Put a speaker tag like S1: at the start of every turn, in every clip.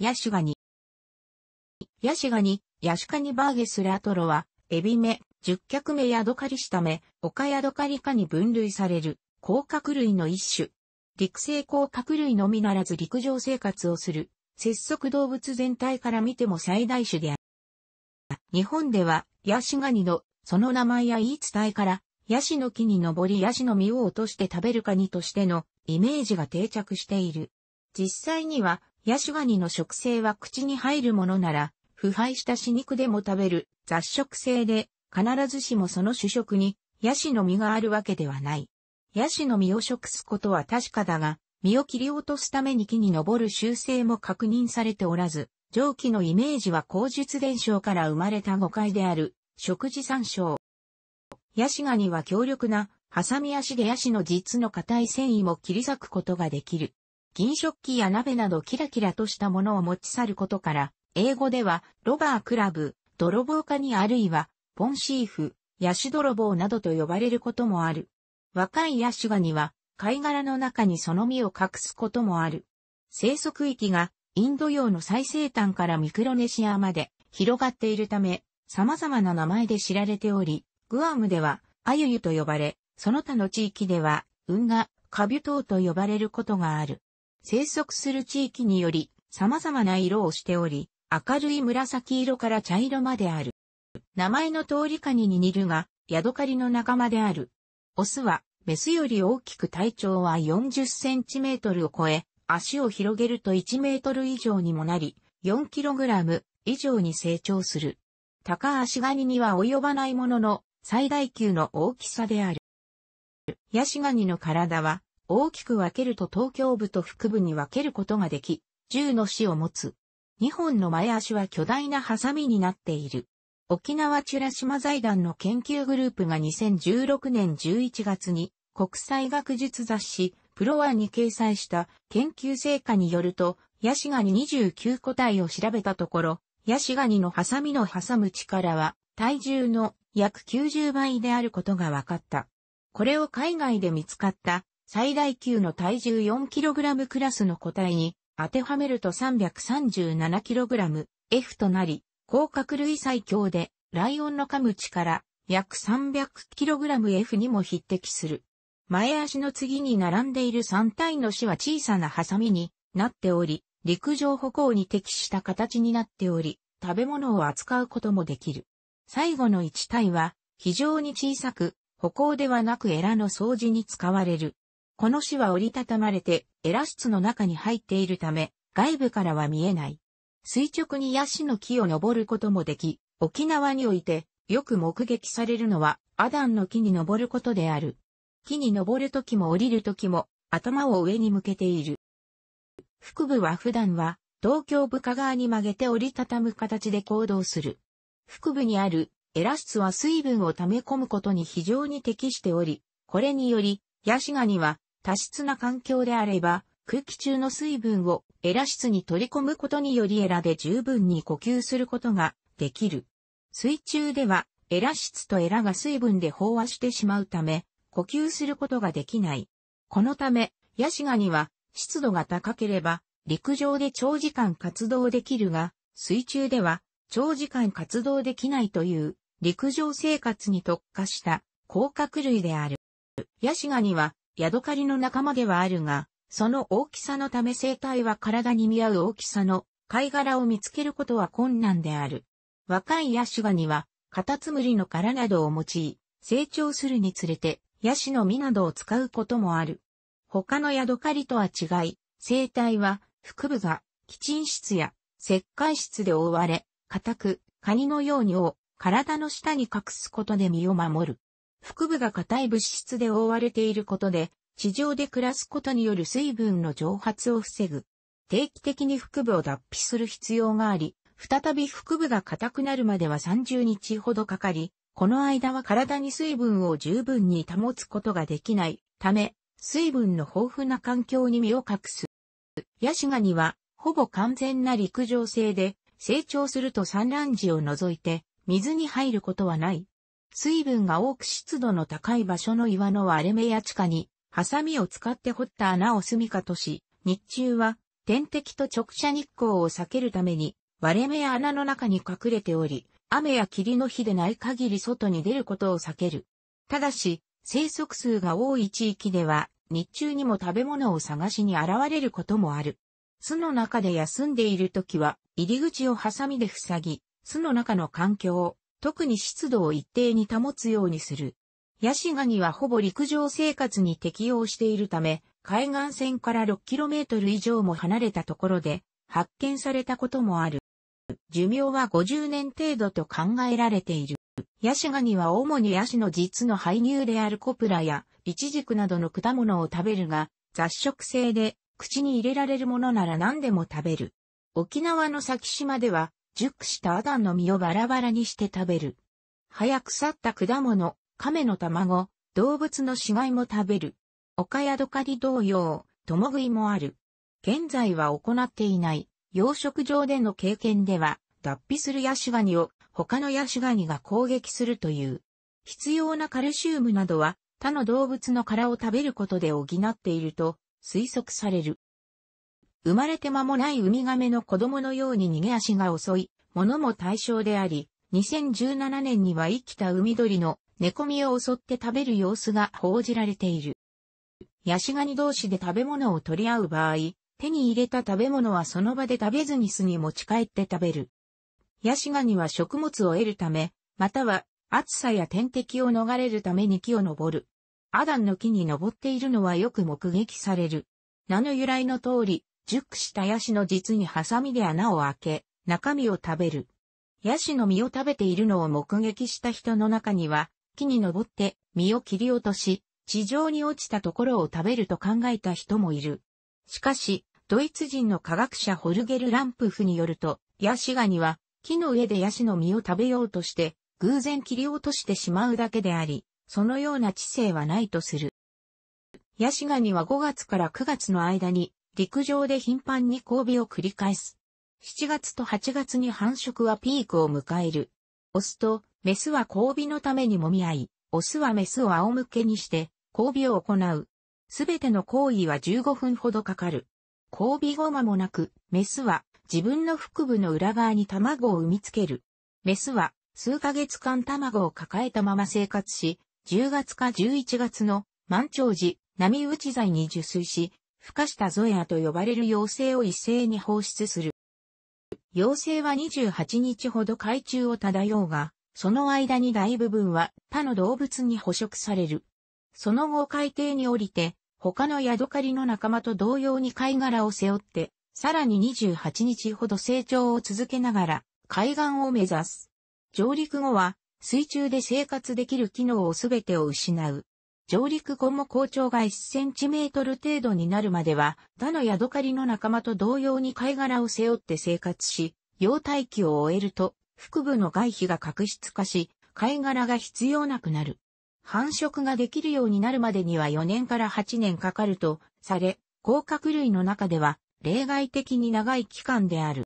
S1: ヤシガニ。ヤシガニ、ヤシカニバーゲスラトロは、エビ目、十脚目ヤドカリシタ目、オカヤドカリカに分類される、甲殻類の一種。陸生甲殻類のみならず陸上生活をする、節足動物全体から見ても最大種である。日本では、ヤシガニの、その名前や言い伝えから、ヤシの木に登りヤシの実を落として食べるカニとしてのイメージが定着している。実際にはヤシガニの食性は口に入るものなら、腐敗した死肉でも食べる雑食性で、必ずしもその主食にヤシの実があるわけではない。ヤシの実を食すことは確かだが、実を切り落とすために木に登る習性も確認されておらず、上記のイメージは口述伝承から生まれた誤解である、食事参照。ヤシガニは強力な、ハサミ足でヤシの実の硬い繊維も切り裂くことができる。銀食器や鍋などキラキラとしたものを持ち去ることから、英語では、ロバークラブ、泥棒家にあるいは、ポンシーフ、ヤシ泥棒などと呼ばれることもある。若いヤシガニは、貝殻の中にその身を隠すこともある。生息域が、インド洋の最西端からミクロネシアまで広がっているため、様々な名前で知られており、グアムでは、アユユと呼ばれ、その他の地域では、ウンガ、カビュトウと呼ばれることがある。生息する地域により様々な色をしており、明るい紫色から茶色まである。名前の通りカニに似るが、ヤドカリの仲間である。オスは、メスより大きく体長は40センチメートルを超え、足を広げると1メートル以上にもなり、4キログラム以上に成長する。高足ガニには及ばないものの、最大級の大きさである。ヤシガニの体は大きく分けると東京部と腹部に分けることができ、銃の死を持つ。2本の前足は巨大なハサミになっている。沖縄チュラ島財団の研究グループが2016年11月に国際学術雑誌プロワに掲載した研究成果によると、ヤシガニ29個体を調べたところ、ヤシガニのハサミの挟む力は体重の約90倍であることが分かった。これを海外で見つかった最大級の体重 4kg クラスの個体に当てはめると 337kg F となり、甲殻類最強でライオンの噛む力約 300kg F にも匹敵する。前足の次に並んでいる3体の死は小さなハサミになっており、陸上歩行に適した形になっており、食べ物を扱うこともできる。最後の1体は非常に小さく、歩行ではなくエラの掃除に使われる。この死は折りたたまれて、エラ室の中に入っているため、外部からは見えない。垂直にヤシの木を登ることもでき、沖縄において、よく目撃されるのは、アダンの木に登ることである。木に登るときも降りるときも、頭を上に向けている。腹部は普段は、東京部下側に曲げて折りたたむ形で行動する。腹部にあるエラ室は水分を溜め込むことに非常に適しており、これにより、ヤシガニは多湿な環境であれば、空気中の水分をエラ室に取り込むことによりエラで十分に呼吸することができる。水中では、エラ室とエラが水分で飽和してしまうため、呼吸することができない。このため、ヤシガニは湿度が高ければ、陸上で長時間活動できるが、水中では長時間活動できないという陸上生活に特化した甲殻類である。ヤシガニはヤドカリの仲間ではあるが、その大きさのため生態は体に見合う大きさの貝殻を見つけることは困難である。若いヤシガニは、カタツムリの殻などを用い、成長するにつれて、ヤシの実などを使うこともある。他のヤドカリとは違い、生態は、腹部が、基沈質や、石灰質で覆われ、硬く、カニのようにを、体の下に隠すことで身を守る。腹部が硬い物質で覆われていることで、地上で暮らすことによる水分の蒸発を防ぐ。定期的に腹部を脱皮する必要があり、再び腹部が硬くなるまでは30日ほどかかり、この間は体に水分を十分に保つことができないため、水分の豊富な環境に身を隠す。ヤシガニは、ほぼ完全な陸上性で、成長すると産卵時を除いて、水に入ることはない。水分が多く湿度の高い場所の岩の割れ目や地下に、ハサミを使って掘った穴を住処とし、日中は天敵と直射日光を避けるために、割れ目や穴の中に隠れており、雨や霧の日でない限り外に出ることを避ける。ただし、生息数が多い地域では、日中にも食べ物を探しに現れることもある。巣の中で休んでいる時は、入り口をハサミで塞ぎ、巣の中の環境を特に湿度を一定に保つようにする。ヤシガニはほぼ陸上生活に適応しているため、海岸線から 6km 以上も離れたところで発見されたこともある。寿命は50年程度と考えられている。ヤシガニは主にヤシの実の排乳であるコプラやイチジクなどの果物を食べるが、雑食性で口に入れられるものなら何でも食べる。沖縄の先島では熟したアダンの実をバラバラにして食べる。葉や腐った果物、亀の卵、動物の死骸も食べる。岡やドカり同様、共食いもある。現在は行っていない養殖場での経験では、脱皮するヤシガニを他のヤシガニが攻撃するという。必要なカルシウムなどは他の動物の殻を食べることで補っていると推測される。生まれて間もないウミガメの子供のように逃げ足が遅いものも対象であり、2017年には生きた海鳥の寝込みを襲って食べる様子が報じられている。ヤシガニ同士で食べ物を取り合う場合、手に入れた食べ物はその場で食べずに巣に持ち帰って食べる。ヤシガニは食物を得るため、または暑さや天敵を逃れるために木を登る。アダンの木に登っているのはよく目撃される。名の由来の通り、熟したヤシの実にハサミで穴を開け、中身を食べる。ヤシの実を食べているのを目撃した人の中には、木に登って実を切り落とし、地上に落ちたところを食べると考えた人もいる。しかし、ドイツ人の科学者ホルゲル・ランプフによると、ヤシガニは木の上でヤシの実を食べようとして、偶然切り落としてしまうだけであり、そのような知性はないとする。ヤシガニは5月から9月の間に陸上で頻繁に交尾を繰り返す。7月と8月に繁殖はピークを迎える。オスとメスは交尾のために揉み合い、オスはメスを仰向けにして交尾を行う。すべての行為は15分ほどかかる。交尾後間もなく、メスは自分の腹部の裏側に卵を産みつける。メスは数ヶ月間卵を抱えたまま生活し、10月か11月の満潮時、波打ち剤に受水し、孵化したゾエアと呼ばれる妖精を一斉に放出する。妖精は28日ほど海中を漂うが、その間に大部分は他の動物に捕食される。その後海底に降りて、他のヤドカリの仲間と同様に貝殻を背負って、さらに28日ほど成長を続けながら、海岸を目指す。上陸後は、水中で生活できる機能をすべてを失う。上陸後も校長が1センチメートル程度になるまでは、他のヤドカリの仲間と同様に貝殻を背負って生活し、幼体期を終えると、腹部の外皮が角質化し、貝殻が必要なくなる。繁殖ができるようになるまでには4年から8年かかるとされ、甲殻類の中では例外的に長い期間である。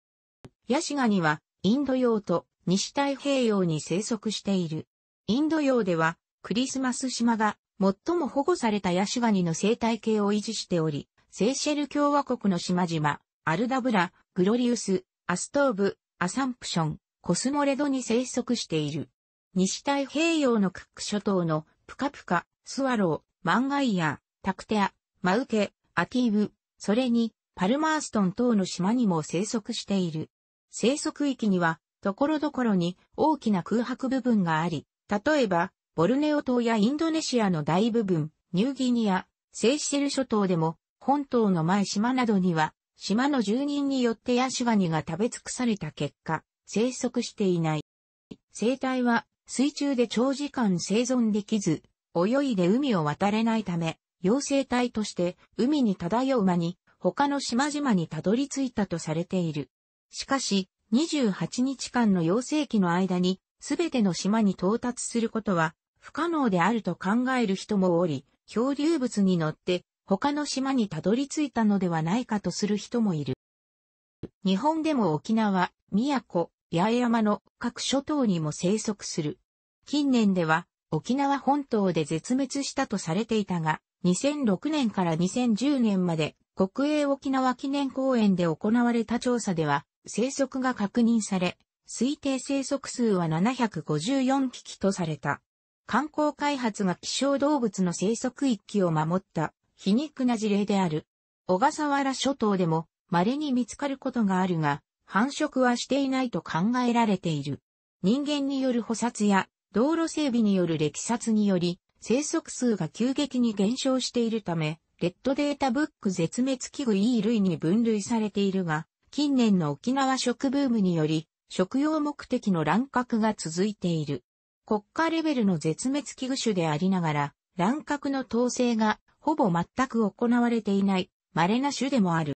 S1: ヤシガニはインド洋と西太平洋に生息している。インド洋ではクリスマス島が最も保護されたヤシガニの生態系を維持しており、セーシェル共和国の島々、アルダブラ、グロリウス、アストーブ、アサンプション、コスモレドに生息している。西太平洋のクック諸島のプカプカ、スワロー、マンガイア、タクテア、マウケ、アティーブ、それにパルマーストン等の島にも生息している。生息域には、ところどころに大きな空白部分があり、例えば、ボルネオ島やインドネシアの大部分、ニューギニア、セーシェル諸島でも、本島の前島などには、島の住人によってヤシガニが食べ尽くされた結果、生息していない。生態は水中で長時間生存できず、泳いで海を渡れないため、幼生体として海に漂う間に他の島々にたどり着いたとされている。しかし、28日間の幼生期の間にすべての島に到達することは不可能であると考える人もおり、漂流物に乗って他の島にたどり着いたのではないかとする人もいる。日本でも沖縄、宮古、八重山の各諸島にも生息する。近年では沖縄本島で絶滅したとされていたが、2006年から2010年まで国営沖縄記念公園で行われた調査では生息が確認され、推定生息数は754匹とされた。観光開発が希少動物の生息域を守った皮肉な事例である。小笠原諸島でも稀に見つかることがあるが、繁殖はしていないと考えられている。人間による捕殺や道路整備による歴殺により、生息数が急激に減少しているため、レッドデータブック絶滅危惧 E 類に分類されているが、近年の沖縄食ブームにより、食用目的の乱獲が続いている。国家レベルの絶滅危惧種でありながら、乱獲の統制がほぼ全く行われていない稀な種でもある。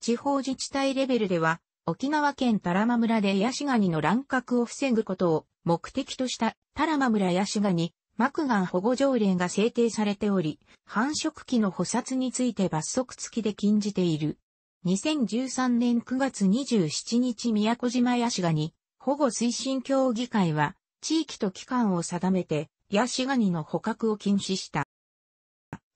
S1: 地方自治体レベルでは、沖縄県タラマ村でヤシガニの乱獲を防ぐことを目的としたタラマ村ヤシガニ、マクガン保護条例が制定されており、繁殖期の捕殺について罰則付きで禁じている。2013年9月27日宮古島ヤシガニ保護推進協議会は地域と期間を定めて、ヤシガニの捕獲を禁止した。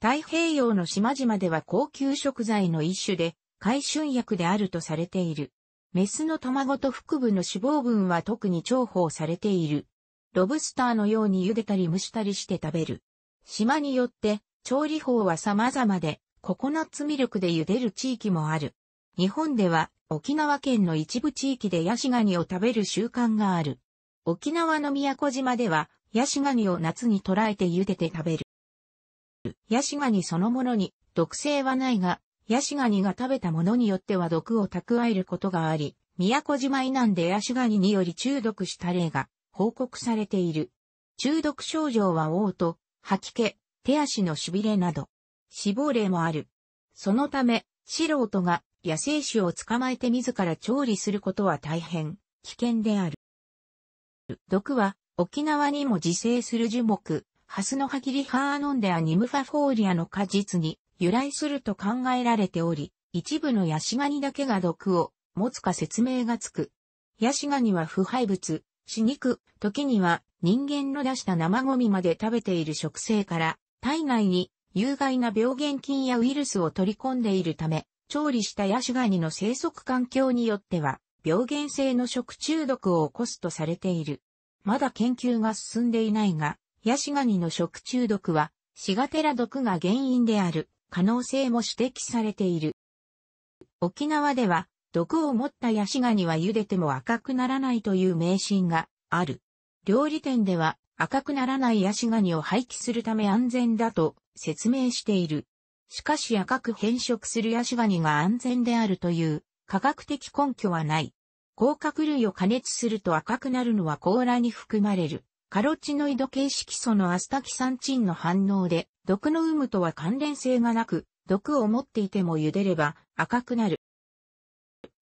S1: 太平洋の島々では高級食材の一種で、海春薬であるとされている。メスの卵と腹部の脂肪分は特に重宝されている。ロブスターのように茹でたり蒸したりして食べる。島によって調理法は様々で、ココナッツミルクで茹でる地域もある。日本では沖縄県の一部地域でヤシガニを食べる習慣がある。沖縄の宮古島では、ヤシガニを夏に捕らえて茹でて食べる。ヤシガニそのものに毒性はないが、ヤシガニが食べたものによっては毒を蓄えることがあり、宮古島以南でヤシガニにより中毒した例が報告されている。中毒症状は嘔吐、吐き気、手足の痺れなど、死亡例もある。そのため、素人が野生種を捕まえて自ら調理することは大変危険である。毒は、沖縄にも自生する樹木、ハスの葉切りハーノンデアニムファフォーリアの果実に由来すると考えられており、一部のヤシガニだけが毒を持つか説明がつく。ヤシガニは腐敗物、死肉、時には人間の出した生ゴミまで食べている食性から体内に有害な病原菌やウイルスを取り込んでいるため、調理したヤシガニの生息環境によっては病原性の食中毒を起こすとされている。まだ研究が進んでいないが、ヤシガニの食中毒は、シガテラ毒が原因である可能性も指摘されている。沖縄では、毒を持ったヤシガニは茹でても赤くならないという迷信がある。料理店では赤くならないヤシガニを廃棄するため安全だと説明している。しかし赤く変色するヤシガニが安全であるという科学的根拠はない。甲殻類を加熱すると赤くなるのは甲羅に含まれるカロチノイド形式素のアスタキサンチンの反応で、毒の有無とは関連性がなく、毒を持っていても茹でれば赤くなる。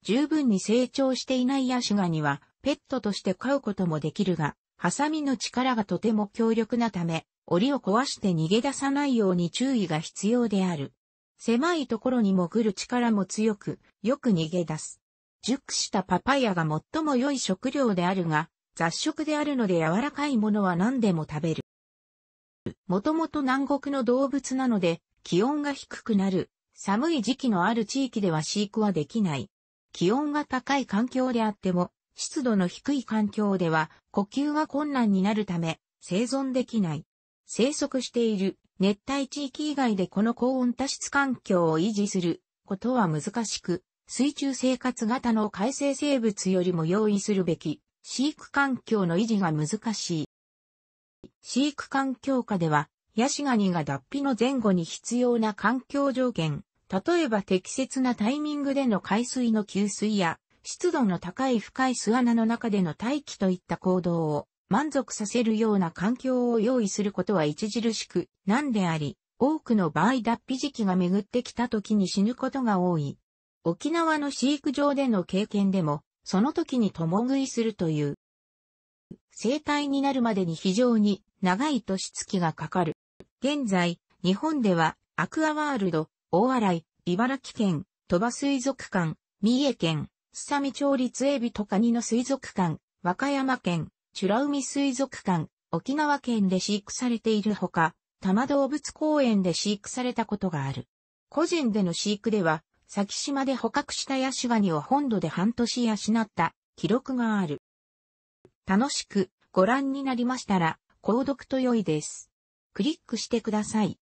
S1: 十分に成長していないヤシガニは、ペットとして飼うこともできるが、ハサミの力がとても強力なため、檻を壊して逃げ出さないように注意が必要である。狭いところに潜る力も強く、よく逃げ出す。熟したパパイヤが最も良い食料であるが、雑食であるので柔らかいものは何でも食べる。もともと南国の動物なので、気温が低くなる、寒い時期のある地域では飼育はできない。気温が高い環境であっても、湿度の低い環境では呼吸が困難になるため、生存できない。生息している熱帯地域以外でこの高温多湿環境を維持することは難しく、水中生活型の海生生物よりも用意するべき飼育環境の維持が難しい。飼育環境下では、ヤシガニが脱皮の前後に必要な環境条件、例えば適切なタイミングでの海水の給水や、湿度の高い深い巣穴の中での待機といった行動を満足させるような環境を用意することは著しくんであり、多くの場合脱皮時期が巡ってきた時に死ぬことが多い。沖縄の飼育場での経験でも、その時に共食いするという。生体になるまでに非常に長い年月がかかる。現在、日本では、アクアワールド、大洗、茨城県、鳥羽水族館、三重県、すさみ町立エビとカニの水族館、和歌山県、チラウ海水族館、沖縄県で飼育されているほか、多摩動物公園で飼育されたことがある。個人での飼育では、先島で捕獲したヤシガニを本土で半年養った記録がある。楽しくご覧になりましたら、購読と良いです。クリックしてください。